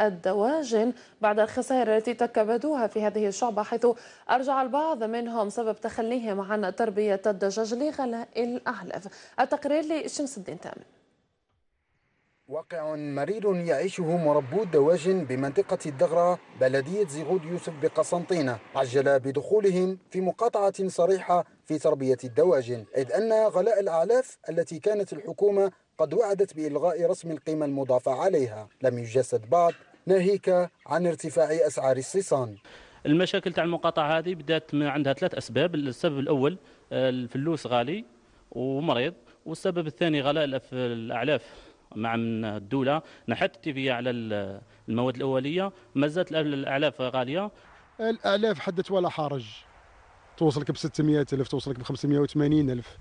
الدواجن بعد الخسائر التي تكبدوها في هذه الشعبة حيث أرجع البعض منهم سبب تخليهم عن تربية الدجاج لغلاء الأعلف التقرير لشمس الدين تامن واقع مرير يعيشه مربو الدواجن بمنطقة الدغرة بلدية زيغود يوسف بقسنطينة عجل بدخولهم في مقاطعة صريحة في تربية الدواجن إذ أن غلاء الأعلاف التي كانت الحكومة قد وعدت بإلغاء رسم القيمة المضافة عليها لم يجسد بعد ناهيك عن ارتفاع أسعار الصيصان المشاكل تاع المقاطعة هذه بدأت من عندها ثلاث أسباب السبب الأول آه، الفلوس غالي ومريض والسبب الثاني غلاء الأعلاف مع من الدوله نحت التيفية على المواد الاوليه ما زالت الاعلاف غاليه الاعلاف حدت ولا حرج توصلك ب 600 الف توصلك ب 580 الف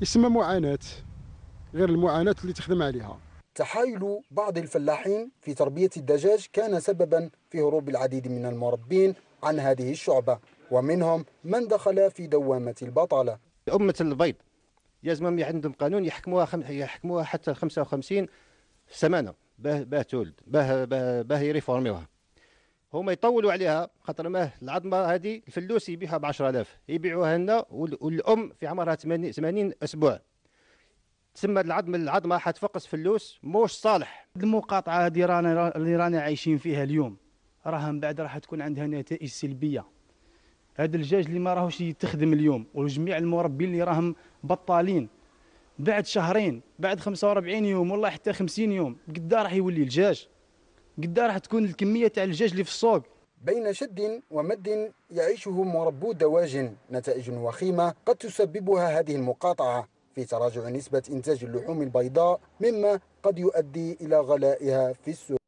يسمى معاناه غير المعاناه اللي تخدم عليها تحايل بعض الفلاحين في تربيه الدجاج كان سببا في هروب العديد من المربين عن هذه الشعبه ومنهم من دخل في دوامه البطاله امه البيض لازمهم عندهم قانون يحكموها خم... يحكموها حتى 55 سمانه باه باه تولد باه باه, باه يريفورميوها هما يطولوا عليها خاطر ما العظمه هذه الفلوس يبيعها ب 10000 يبيعوها لنا والام في عمرها 80 اسبوع تسمى العظم العظمه حتفقس فلوس موش صالح المقاطعه هذه رانا اللي رانا عايشين فيها اليوم راها من بعد راح تكون عندها نتائج سلبيه هذا الدجاج اللي ما راهوش يتخدم اليوم وجميع المربين اللي راهم بطالين بعد شهرين بعد 45 يوم والله حتى 50 يوم قد راح يولي الدجاج قد راح تكون الكميه تاع الدجاج اللي في السوق بين شد ومد يعيشه مربو دواجن نتائج وخيمه قد تسببها هذه المقاطعه في تراجع نسبه انتاج اللحوم البيضاء مما قد يؤدي الى غلائها في السوق